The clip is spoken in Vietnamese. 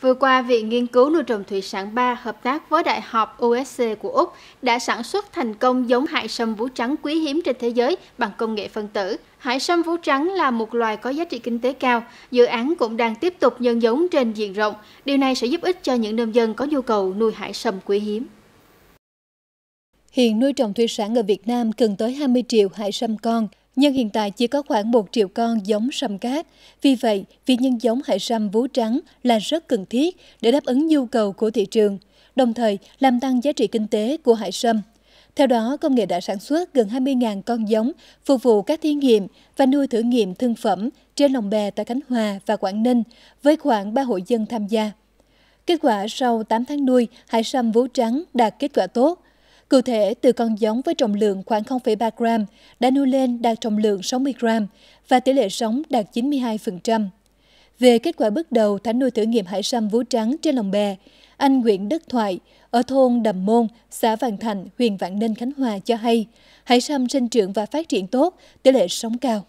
Vừa qua, Viện Nghiên cứu Nuôi trồng Thủy sản 3 hợp tác với Đại học USC của Úc đã sản xuất thành công giống hải sâm vú trắng quý hiếm trên thế giới bằng công nghệ phân tử. Hải sâm vú trắng là một loài có giá trị kinh tế cao, dự án cũng đang tiếp tục nhân giống trên diện rộng. Điều này sẽ giúp ích cho những nông dân có nhu cầu nuôi hải sâm quý hiếm. Hiện nuôi trồng thủy sản ở Việt Nam cần tới 20 triệu hải sâm con, nhưng hiện tại chỉ có khoảng 1 triệu con giống sâm cát. Vì vậy, việc nhân giống hải sâm vú trắng là rất cần thiết để đáp ứng nhu cầu của thị trường, đồng thời làm tăng giá trị kinh tế của hải sâm. Theo đó, công nghệ đã sản xuất gần 20.000 con giống phục vụ các thí nghiệm và nuôi thử nghiệm thương phẩm trên lồng bè tại Khánh Hòa và Quảng Ninh với khoảng 3 hội dân tham gia. Kết quả sau 8 tháng nuôi, hải sâm vú trắng đạt kết quả tốt, Cụ thể, từ con giống với trọng lượng khoảng 0,3 gram đã nuôi lên đạt trọng lượng 60 gram và tỷ lệ sống đạt 92%. Về kết quả bước đầu thả nuôi thử nghiệm hải sâm vú trắng trên lồng bè, anh Nguyễn Đức Thoại ở thôn Đầm Môn, xã Vạn Thành, huyện Vạn Ninh, Khánh Hòa cho hay, hải sâm sinh trưởng và phát triển tốt, tỷ lệ sống cao.